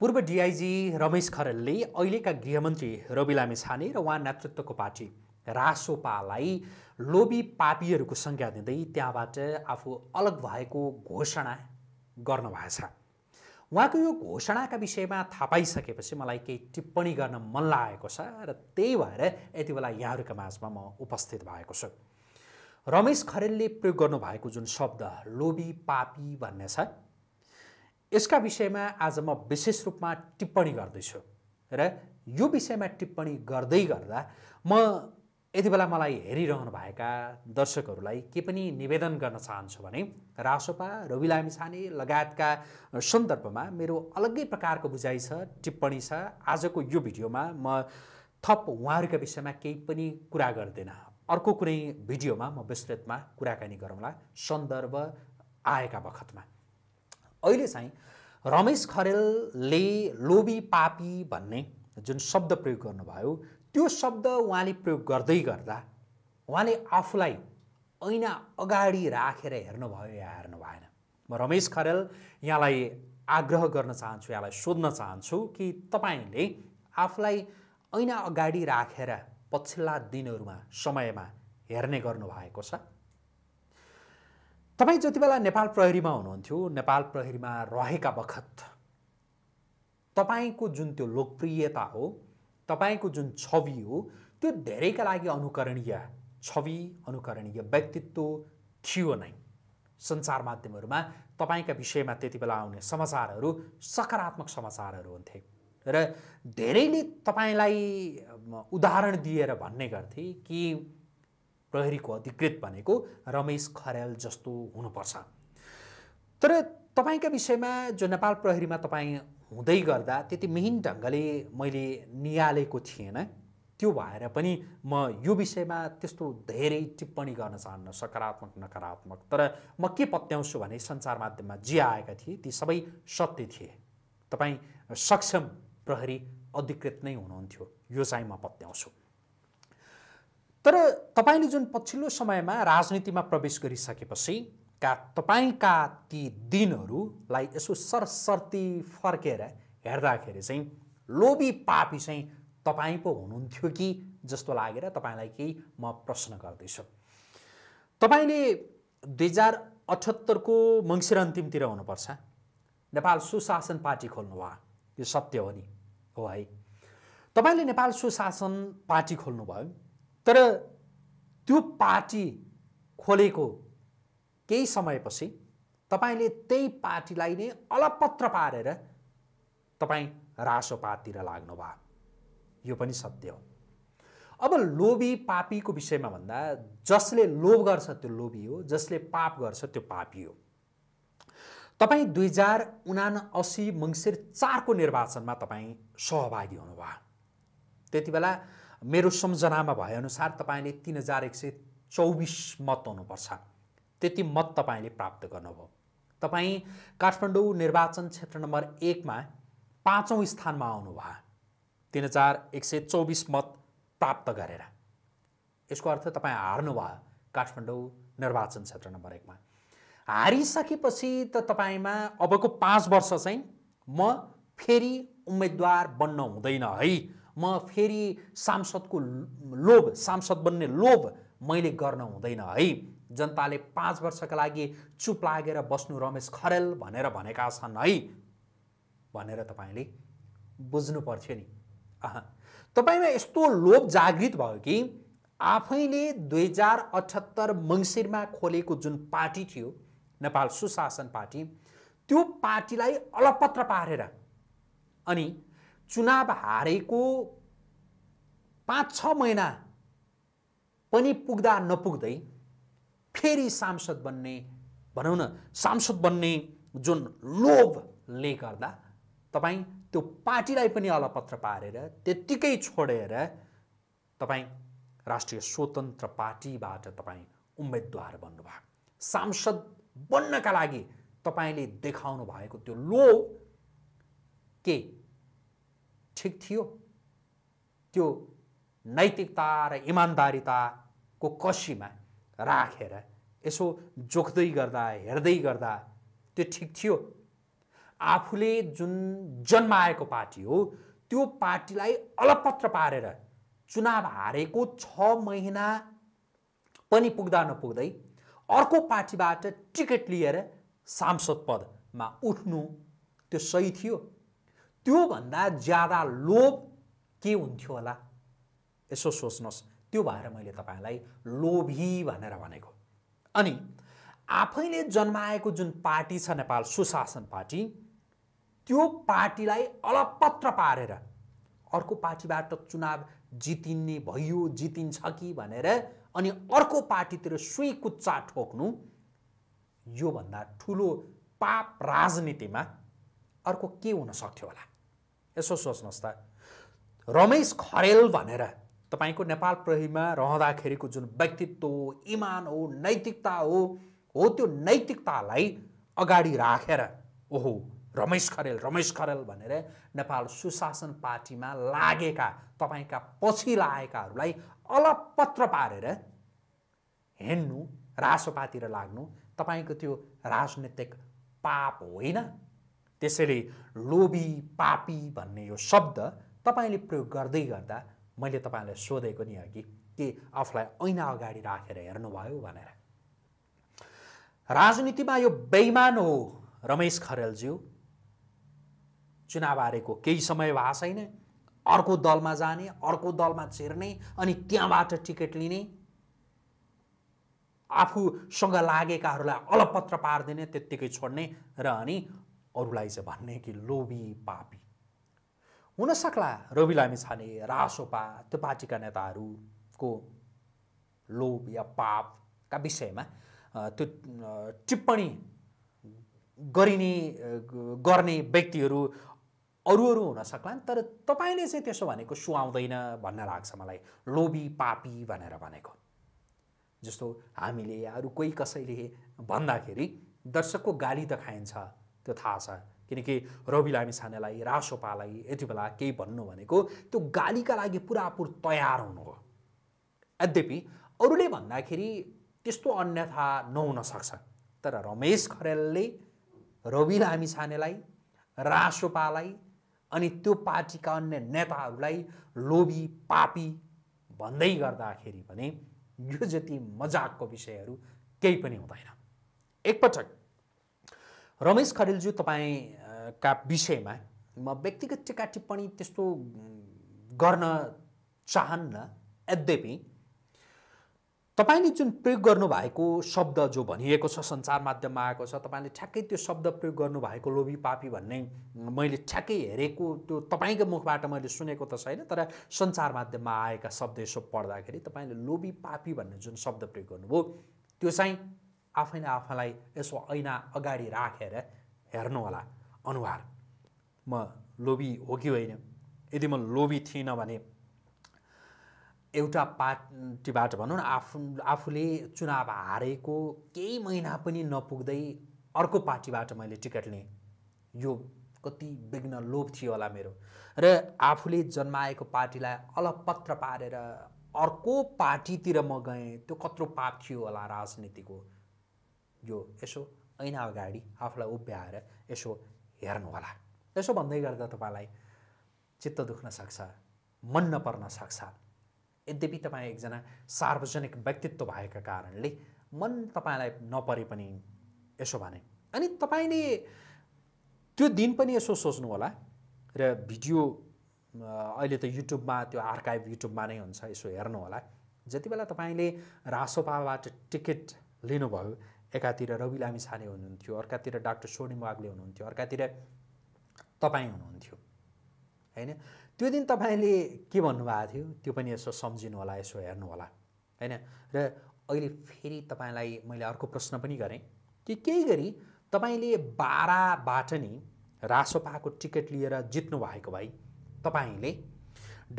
पूर्व डिआइजी रमेश खरेलले अहिलेका गृहमन्त्री रवि लामे छाने र उहाँ नेतृत्वको पार्टी रासोपालाई लोभी पापीहरूको संज्ञा दिँदै त्यहाँबाट आफू अलग भएको घोषणा गर्नुभएछ छ उहाँको यो घोषणाका विषयमा थाहा पाइसकेपछि मलाई केही टिप्पणी गर्न मन लागेको छ र त्यही भएर यति बेला यहाँहरूका माझमा म उपस्थित भएको छु रमेश खरेलले प्रयोग गर्नुभएको जुन शब्द लोभी पापी भन्ने छ यसका विषयमा आज म विशेष रूपमा टिप्पणी गर्दैछु र यो विषयमा टिप्पणी गर्दै गर्दा म यति बेला मलाई हेरिरहनु भएका दर्शकहरूलाई के पनि निवेदन गर्न चाहन्छु भने रासोपा रवि लामिछाने लगायतका सन्दर्भमा मेरो अलग्गै प्रकारको बुझाइ छ टिप्पणी छ आजको यो भिडियोमा म थप उहाँहरूका विषयमा केही पनि कुरा गर्दिनँ अर्को कुनै भिडियोमा म विस्तृतमा कुराकानी गरौँला सन्दर्भ आएका बखतमा अहिले चाहिँ रमेश खरेलले लोभी पापी भन्ने जुन शब्द प्रयोग गर्नुभयो त्यो शब्द उहाँले प्रयोग गर्दै गर्दा उहाँले आफूलाई ऐना अगाडि राखेर हेर्नुभयो या हेर्नु भएन म रमेश खरेल यहाँलाई आग्रह गर्न चाहन्छु यहाँलाई सोध्न चाहन्छु कि तपाईँले आफूलाई ऐना अगाडि राखेर पछिल्ला दिनहरूमा समयमा हेर्ने गर्नुभएको छ तपाईँ जति बेला नेपाल प्रहरीमा हुनुहुन्थ्यो नेपाल प्रहरीमा रहेका बखत तपाईँको जुन त्यो लोकप्रियता हो तपाईँको जुन छवि हो त्यो धेरैका लागि अनुकरणीय छवि अनुकरणीय व्यक्तित्व थियो नै सञ्चार माध्यमहरूमा तपाईँका विषयमा त्यति बेला आउने समाचारहरू सकारात्मक समाचारहरू हुन्थे र धेरैले तपाईँलाई उदाहरण दिएर भन्ने गर्थे कि प्रहरीको अधिकृत भनेको रमेश खरेल जस्तो हुनुपर्छ तर तपाईँका विषयमा जो नेपाल प्रहरीमा तपाईँ हुँदै गर्दा त्यति मिहिन ढङ्गले मैले निहालेको थिएन त्यो भएर पनि म यो विषयमा त्यस्तो धेरै टिप्पणी गर्न चाहन्न सकारात्मक नकारात्मक तर म के पत्याउँछु भने सञ्चार माध्यममा जे आएका थिए ती सबै सत्य थिए तपाईँ सक्षम प्रहरी अधिकृत नै हुनुहुन्थ्यो यो चाहिँ म पत्याउँछु तर तपाईँले जुन पछिल्लो समयमा राजनीतिमा प्रवेश गरिसकेपछि का तपाईँका ती दिनहरूलाई यसो सरसर्ती फर्केर हेर्दाखेरि चाहिँ लोभी पापी चाहिँ तपाईँ पो हुनुहुन्थ्यो कि जस्तो लागेर तपाईँलाई केही म प्रश्न गर्दैछु तपाईँले दुई हजार अठहत्तरको मङ्सिर अन्तिमतिर हुनुपर्छ नेपाल सुशासन पार्टी खोल्नुभयो यो सत्य हो नि हो है तपाईँले नेपाल सुशासन पार्टी खोल्नुभयो तर त्यो पार्टी खोलेको केही समयपछि तपाईँले त्यही पार्टीलाई नै अलपत्र पारेर तपाईँ रासोपाततिर लाग्नुभयो यो पनि सत्य हो अब लोभी पापीको विषयमा भन्दा जसले लोभ गर्छ त्यो लोभी हो जसले पाप गर्छ त्यो पापी हो तपाईँ दुई हजार उना असी मङ्सिर चारको निर्वाचनमा तपाईँ सहभागी हुनुभयो त्यति बेला मेरो सम्झनामा भएअनुसार तपाईँले तिन हजार एक सय चौबिस मत हुनुपर्छ त्यति मत तपाईँले प्राप्त गर्नुभयो तपाईँ काठमाडौँ निर्वाचन क्षेत्र नम्बर एकमा पाँचौँ स्थानमा आउनुभयो तिन हजार एक सय चौबिस मत प्राप्त गरेर यसको अर्थ तपाईँ हार्नुभयो काठमाडौँ निर्वाचन क्षेत्र नम्बर एकमा हारिसकेपछि त तपाईँमा अबको पाँच वर्ष चाहिँ म फेरि उम्मेदवार बन्न हुँदैन है म फेरि सांसदको लोभ सांसद बन्ने लोभ मैले गर्न हुँदैन है जनताले पाँच वर्षका लागि चुप लागेर बस्नु रमेश खरेल भनेर भनेका छन् है भनेर तपाईँले बुझ्नु पर्थ्यो नि अह तपाईँमा यस्तो लोभ जागृत भयो कि आफैले दुई हजार अठहत्तर मङ्सिरमा खोलेको जुन पार्टी थियो नेपाल सुशासन पार्टी त्यो पार्टीलाई अलपत्र पारेर अनि चुनाव हारेको पाँच छ महिना पनि पुग्दा नपुग्दै फेरि सांसद बन्ने भनौँ न सांसद बन्ने जुन लोभले गर्दा तपाईँ त्यो पार्टीलाई पनि अलपत्र पारेर त्यत्तिकै छोडेर तपाईँ राष्ट्रिय स्वतन्त्र पार्टीबाट तपाईँ उम्मेदवार बन्नुभयो सांसद बन्नका लागि तपाईँले देखाउनु भएको त्यो लोभ के ठिक थियो त्यो नैतिकता र इमान्दारिताको कसीमा राखेर यसो जोख्दै गर्दा हेर्दै गर्दा त्यो ठिक थियो आफूले जुन जन्माएको पार्टी हो त्यो पार्टीलाई अलपत्र पारेर चुनाव हारेको छ महिना पनि पुग्दा नपुग्दै अर्को पार्टीबाट टिकट लिएर सांसद पदमा उठ्नु त्यो सही थियो त्योभन्दा ज्यादा लोभ के हुन्थ्यो होला यसो सोच्नुहोस् त्यो भएर मैले तपाईँलाई लोभी भनेर भनेको अनि आफैले जन्माएको जुन पार्टी छ नेपाल सुशासन पार्टी त्यो पार्टीलाई अलपत्र पारेर अर्को पार्टीबाट चुनाव जितिने भइयो जितिन्छ कि भनेर अनि अर्को पार्टीतिर सुई कुच्चा ठोक्नु योभन्दा ठुलो पाप राजनीतिमा अर्को के हुन सक्थ्यो होला यसो सोच्नुहोस् त रमेश खरेल भनेर तपाईँको नेपाल प्रहरीमा रहँदाखेरिको जुन व्यक्तित्व हो इमान हो नैतिकता हो हो त्यो नैतिकतालाई अगाडि राखेर ओहो रमेश खरेल रमेश खरेल भनेर नेपाल सुशासन पार्टीमा लागेका तपाईँका पछि लागेकाहरूलाई अलपत्र पारेर हिँड्नु र लाग्नु तपाईँको त्यो राजनीतिक पाप होइन त्यसैले लोभी पापी भन्ने यो शब्द तपाईँले प्रयोग गर्दै गर्दा मैले तपाईँलाई सोधेको नि अघि के आफूलाई ऐना अगाडि राखेर हेर्नुभयो भनेर राजनीतिमा यो बेइमान हो रमेश खरेलज्यू चुनाव हारेको केही समय भएको छैन अर्को दलमा जाने अर्को दलमा छिर्ने अनि त्यहाँबाट टिकट लिने आफूसँग लागेकाहरूलाई अलपत्र पारिदिने त्यत्तिकै छोड्ने र अनि अरूलाई चाहिँ भन्ने कि लोभी पापी हुनसक्ला रवि लामी छाने रासोपा त्यो पार्टीका नेताहरूको लोभ या पापका विषयमा त्यो टिप्पणी गरिने गर्ने व्यक्तिहरू अरू अरू हुन तर तपाईँले चाहिँ त्यसो भनेको सुहाउँदैन भन्न लाग्छ मलाई लोभी पापी भनेर भनेको जस्तो हामीले अरू कोही कसैले भन्दाखेरि दर्शकको गाली त खाइन्छ त्यो थाहा छ किनकि रवि लामी छानेलाई रासोपालाई यति बेला केही भन्नु भनेको त्यो गालीका लागि पुरापुर तयार हुनु हो यद्यपि अरूले भन्दाखेरि त्यस्तो अन्यथा नहुन सक्छ तर रमेश खरेलले रवि लामी छानेलाई रासोपालाई अनि त्यो पार्टीका अन्य नेताहरूलाई लोभी पापी भन्दै गर्दाखेरि पनि यो जति मजाकको विषयहरू केही पनि हुँदैन एकपटक रमेश खरेलज्यू तपाईँका विषयमा म व्यक्तिगत टिका टिप्पणी त्यस्तो गर्न चाहन्न यद्यपि तपाईँले जुन प्रयोग गर्नुभएको शब्द जो भनिएको छ सञ्चार माध्यममा आएको छ तपाईँले ठ्याक्कै त्यो शब्द प्रयोग गर्नुभएको लोभी पापी भन्ने मैले ठ्याक्कै हेरेको त्यो तपाईँको मुखबाट मैले सुनेको त छैन तर सञ्चार माध्यममा आएका शब्द यसो पढ्दाखेरि तपाईँले लोभी पापी भन्ने जुन शब्द प्रयोग गर्नुभयो त्यो चाहिँ आफै नै आफैलाई यसो ऐना अगाडि राखेर हेर्नु होला अनुहार म लोभी हो कि होइन यदि म लोभी थिइनँ भने एउटा पार्टीबाट भनौँ न आफू आफूले चुनाव हारेको केही महिना पनि नपुग्दै अर्को पार्टीबाट मैले टिकट लिएँ यो कति विघ्न लोभ थियो होला मेरो र आफूले जन्माएको पार्टीलाई अलपत्र पारेर अर्को पार्टीतिर म गएँ त्यो कत्रो पाप थियो होला राजनीतिको यो यसो ऐना अगाडि आफूलाई उभ्याएर यसो हेर्नुहोला यसो भन्दै गर्दा तपाईँलाई चित्त दुख्न सक्छ मन नपर्न सक्छ यद्यपि तपाईँ एकजना सार्वजनिक व्यक्तित्व भएका कारणले मन तपाईँलाई नपरे पनि यसो भने अनि तपाईँले त्यो दिन पनि यसो होला र भिडियो अहिले त युट्युबमा त्यो आर्काइभ युट्युबमा नै हुन्छ यसो हेर्नुहोला जति बेला तपाईँले रासोपाबाट टिकट लिनुभयो एकातिर रवि लामी छाने हुनुहुन्थ्यो अर्कातिर डाक्टर सोनी वाग्ले हुनुहुन्थ्यो अर्कातिर तपाईँ हुनुहुन्थ्यो होइन त्यो दिन तपाईँले के भन्नुभएको थियो त्यो पनि यसो सम्झिनु होला यसो हेर्नु होला होइन र अहिले फेरि तपाईँलाई मैले अर्को प्रश्न पनि गरेँ कि केही गरी तपाईँले बाह्रबाट नि रासोपाको टिकट लिएर जित्नु भएको भाइ तपाईँले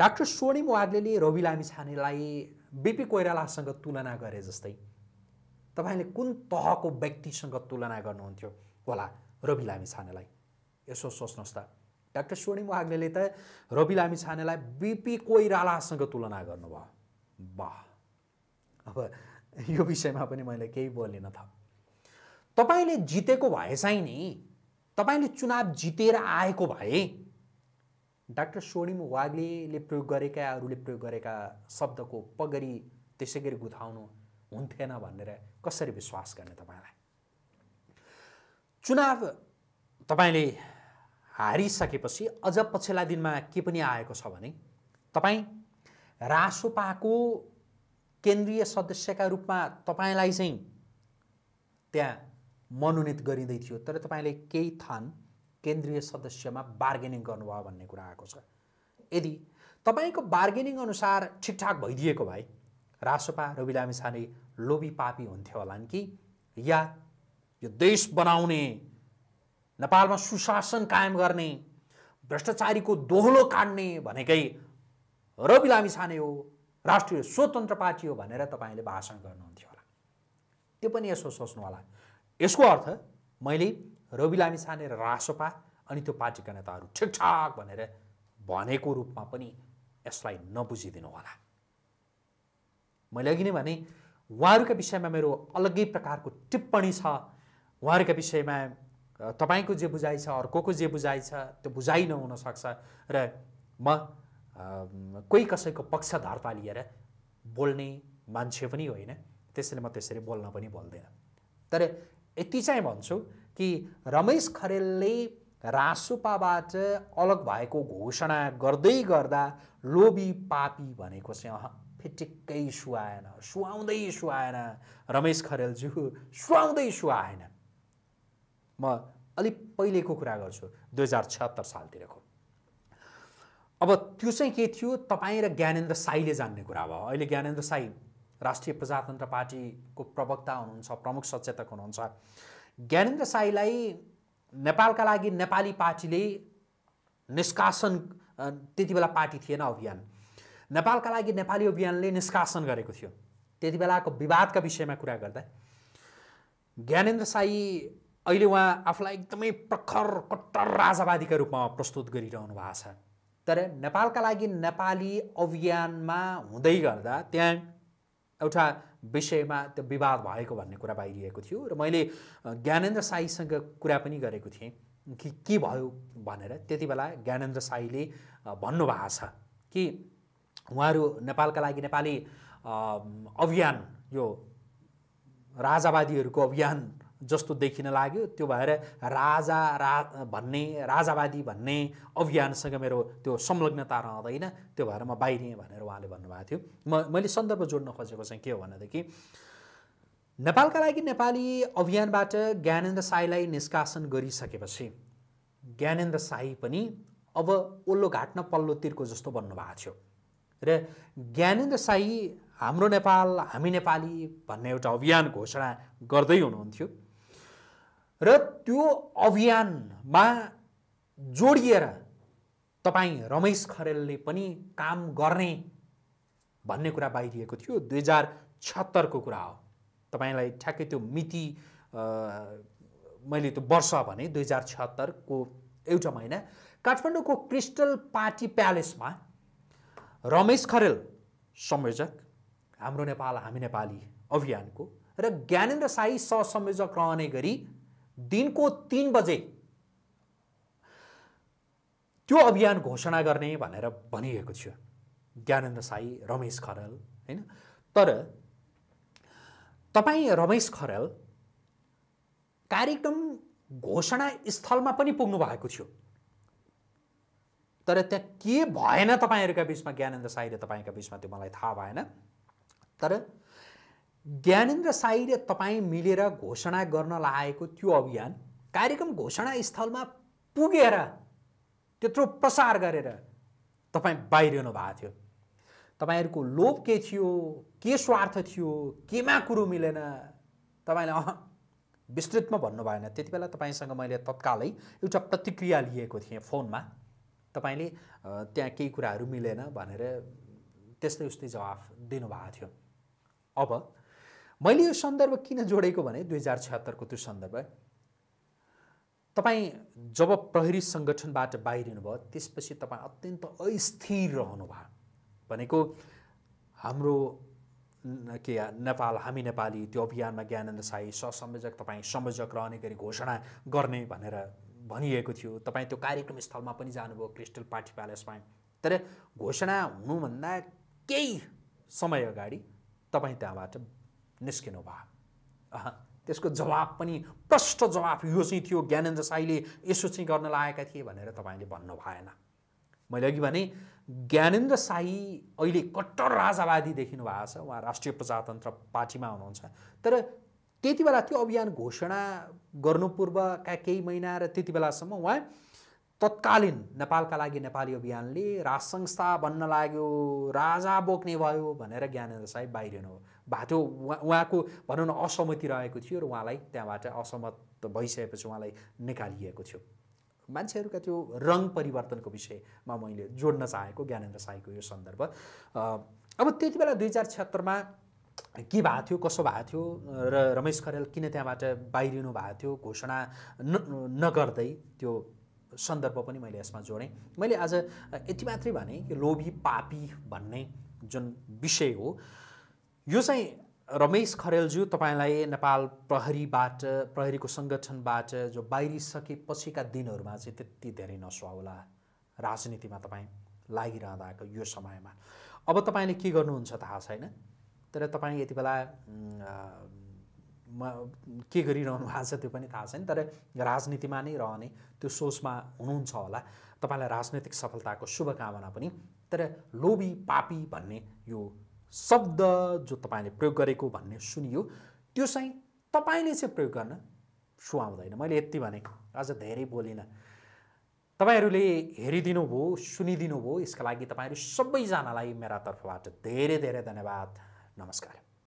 डाक्टर स्वर्णिम वाग्ले रवि लामी छानेलाई बिपी कोइरालासँग तुलना गरे जस्तै तपाईँले कुन तहको व्यक्तिसँग तुलना गर्नुहुन्थ्यो होला रवि लामी छानेलाई यसो सोच्नुहोस् त डाक्टर स्वर्णिम वाग्नेले त रवि लामी छानेलाई बिपी कोइरालासँग तुलना गर्नुभयो वाह अब यो विषयमा पनि मैले केही बोलिनँ त तपाईँले जितेको भए चाहिँ नि तपाईँले चुनाव जितेर आएको भए डाक्टर स्वर्णिम वाग्लेले प्रयोग गरेका अरूले प्रयोग गरेका शब्दको पगरी त्यसै गरी गुथाउनु हुन्थेन भनेर कसरी विश्वास गर्ने तपाईँलाई चुनाव तपाईँले हारिसकेपछि अझ पछिल्ला दिनमा के पनि आएको छ भने तपाईँ रासोपाको केन्द्रीय सदस्यका रूपमा तपाईँलाई चाहिँ त्यहाँ मनोनित गरिँदै थियो तर तपाईँले केही थान केन्द्रीय सदस्यमा बार्गेनिङ गर्नुभयो भन्ने कुरा आएको छ यदि तपाईँको बार्गेनिङ अनुसार ठिकठाक भइदिएको भए रासोपा रवि लामिछाने लोभी पापी हुन्थ्यो होला नि कि या यो देश बनाउने नेपालमा सुशासन कायम गर्ने भ्रष्टाचारीको दोहलो काट्ने भनेकै रवि लामिछाने हो राष्ट्रिय स्वतन्त्र पार्टी हो भनेर तपाईँले भाषण गर्नुहुन्थ्यो होला त्यो पनि यसो सोच्नु होला यसको अर्थ मैले रवि लामिछाने र रासोपा अनि त्यो पार्टीका नेताहरू ठिकठाक भनेर भनेको रूपमा पनि यसलाई नबुझिदिनु होला मैले अघि नै भने उहाँहरूका विषयमा मेरो अलग्गै प्रकारको टिप्पणी छ उहाँहरूका विषयमा तपाईँको जे बुझाइ छ अर्को जे बुझाइ छ त्यो बुझाइ नहुनसक्छ र म कोही कसैको पक्षधारता लिएर बोल्ने मान्छे पनि होइन त्यसैले म त्यसरी बोल्न पनि बोल्दिनँ तर यति चाहिँ भन्छु कि रमेश खरेलले रासुपाबाट अलग भएको घोषणा गर्दै गर्दा लोभी पापी भनेको चाहिँ अह फिटिक्कै सुहाएन सुहाउँदै सुहाएन रमेश खरेलज्यू सुहाउँदै सुहाएन म अलिक पहिलेको कुरा गर्छु दुई हजार छत्तर सालतिरको अब त्यो चाहिँ के थियो तपाईँ र ज्ञानेन्द्र साईले जान्ने कुरा भयो अहिले ज्ञानेन्द्र साई राष्ट्रिय प्रजातन्त्र पार्टीको प्रवक्ता हुनुहुन्छ प्रमुख सचेतक हुनुहुन्छ ज्ञानेन्द्र साईलाई नेपालका लागि नेपाली पार्टीले निष्कासन त्यति बेला पार्टी थिएन अभियान नेपालका लागि नेपाली अभियानले निष्कासन गरेको थियो त्यति बेलाको विवादका विषयमा कुरा गर्दा ज्ञानेन्द्र साई अहिले उहाँ आफूलाई एकदमै प्रखर कट्टर राजावादीका रूपमा प्रस्तुत गरिरहनु भएको छ तर नेपालका लागि नेपाली अभियानमा हुँदै गर्दा त्यहाँ एउटा विषयमा त्यो विवाद भएको भन्ने कुरा बाहिरिएको थियो र मैले ज्ञानेन्द्र साईसँग कुरा पनि गरेको थिएँ कि के भयो भनेर त्यति बेला ज्ञानेन्द्र साईले भन्नुभएको छ कि उहाँहरू नेपालका लागि नेपाली अभियान यो राजावादीहरूको अभियान जस्तो देखिन लाग्यो त्यो भएर राजा रा भन्ने राजावादी भन्ने अभियानसँग मेरो त्यो संलग्नता रहँदैन त्यो भएर म बाहिरिएँ भनेर उहाँले भन्नुभएको थियो म मैले सन्दर्भ जोड्न खोजेको चाहिँ के हो भनेदेखि नेपालका लागि नेपाली अभियानबाट ज्ञानेन्द्र साईलाई निष्कासन गरिसकेपछि ज्ञानेन्द्र साई पनि अब ओल्लो घाट्न पल्लो जस्तो बन्नुभएको थियो र ज्ञानेन्द्र साई हाम्रो नेपाल हामी नेपाली भन्ने एउटा अभियान घोषणा गर्दै हुनुहुन्थ्यो र त्यो अभियानमा जोडिएर तपाईँ रमेश खरेलले पनि काम गर्ने भन्ने कुरा बाहिरिएको थियो दुई हजार छत्तरको कुरा हो तपाईँलाई ठ्याक्कै त्यो मिति मैले त्यो वर्ष भने दुई हजार छत्तरको एउटा महिना काठमाडौँको क्रिस्टल पार्टी प्यालेसमा रमेश खरेल संयोजक हाम्रो नेपाल हामी नेपाली अभियानको र ज्ञानेन्द्र साई सहसंयोजक रहने गरी दिनको तिन बजे त्यो अभियान घोषणा गर्ने भनेर भनिएको थियो ज्ञानेन्द्र साई रमेश खरेल होइन तर तपाईँ रमेश खरेल कार्यक्रम घोषणा स्थलमा पनि पुग्नु भएको थियो तर त्यहाँ के भएन तपाईँहरूका बिचमा ज्ञानेन्द्र साई र तपाईँका बिचमा त्यो मलाई थाहा भएन तर ज्ञानेन्द्र साई र तपाईँ मिलेर घोषणा गर्न लागेको त्यो अभियान कार्यक्रम घोषणा स्थलमा पुगेर त्यत्रो प्रसार गरेर तपाईँ बाहिरिनु भएको थियो तपाईँहरूको लोभ के थियो के स्वार्थ थियो केमा कुरो मिलेन तपाईँले अह विस्तृतमा भन्नु भएन त्यति बेला तपाईँसँग मैले तत्कालै एउटा प्रतिक्रिया लिएको थिएँ फोनमा तपाईँले त्यहाँ केही कुराहरू मिलेन भनेर त्यस्तै उस्तै जवाफ दिनुभएको थियो अब मैले यो सन्दर्भ किन जोडेको भने दुई हजार छत्तरको त्यो सन्दर्भ तपाईँ जब प्रहरी सङ्गठनबाट भयो त्यसपछि तपाईँ अत्यन्त अस्थिर रहनुभयो भनेको हाम्रो के नेपाल हामी नेपाली त्यो अभियानमा ज्ञानेन्द्र साई ससंयोजक तपाईँ संयोजक रहने गरी घोषणा गर्ने भनेर भनिएको थियो तपाईँ त्यो कार्यक्रम स्थलमा पनि जानुभयो क्रिस्टल पार्टी प्यालेसमा तर घोषणा हुनुभन्दा केही समय अगाडि तपाईँ त्यहाँबाट निस्किनु भयो त्यसको जवाब पनि प्रष्ट जवाब यो चाहिँ थियो ज्ञानेन्द्र साईले यसो चाहिँ गर्न लागेका थिए भनेर तपाईँले भन्नु भएन मैले अघि भने ज्ञानेन्द्र साई अहिले कट्टर राजावादी देखिनु भएको छ उहाँ राष्ट्रिय प्रजातन्त्र पार्टीमा हुनुहुन्छ तर त्यति बेला त्यो अभियान घोषणा गर्नुपूर्वका केही महिना र त्यति बेलासम्म उहाँ तत्कालीन नेपालका लागि नेपाली अभियानले राज संस्था बन्न लाग्यो राजा बोक्ने भयो भनेर ज्ञानेन्द्र साहेब बाहिरिनु हो भाटो उहाँ उहाँको भनौँ न असहमति रहेको थियो र उहाँलाई त्यहाँबाट असहमत भइसकेपछि उहाँलाई निकालिएको थियो मान्छेहरूका त्यो रङ परिवर्तनको विषयमा मैले जोड्न चाहेको ज्ञानेन्द्र साईको यो सन्दर्भ अब त्यति बेला दुई हजार छत्तरमा के भएको थियो कसो भएको थियो र रमेश खरेल किन त्यहाँबाट बाहिरिनु भएको थियो घोषणा न नगर्दै त्यो सन्दर्भ पनि मैले यसमा जोडेँ मैले आज यति मात्रै भने लोभी पापी भन्ने जुन विषय हो यो चाहिँ रमेश खरेलज्यू तपाईँलाई नेपाल प्रहरीबाट प्रहरीको सङ्गठनबाट जो बाहिरिसकेपछिका दिनहरूमा चाहिँ त्यति धेरै नसुहाउला राजनीतिमा तपाईँ लागिरहँदाको यो समयमा अब तपाईँले के गर्नुहुन्छ थाहा छैन तर तपाईँ यति बेला म के गरिरहनु भएको छ त्यो पनि थाहा छैन तर राजनीतिमा नै रहने त्यो सोचमा हुनुहुन्छ होला तपाईँलाई राजनैतिक सफलताको शुभकामना पनि तर लोभी पापी भन्ने यो शब्द जो तपाईँले प्रयोग गरेको भन्ने सुनियो त्यो चाहिँ तपाईँले चाहिँ प्रयोग गर्न सुहाउँदैन मैले यति भनेको अझ धेरै बोलिनँ तपाईँहरूले हेरिदिनु भयो सुनिदिनु भयो यसका लागि तपाईँहरू सबैजनालाई मेरा तर्फबाट धेरै धेरै धन्यवाद नमस्कार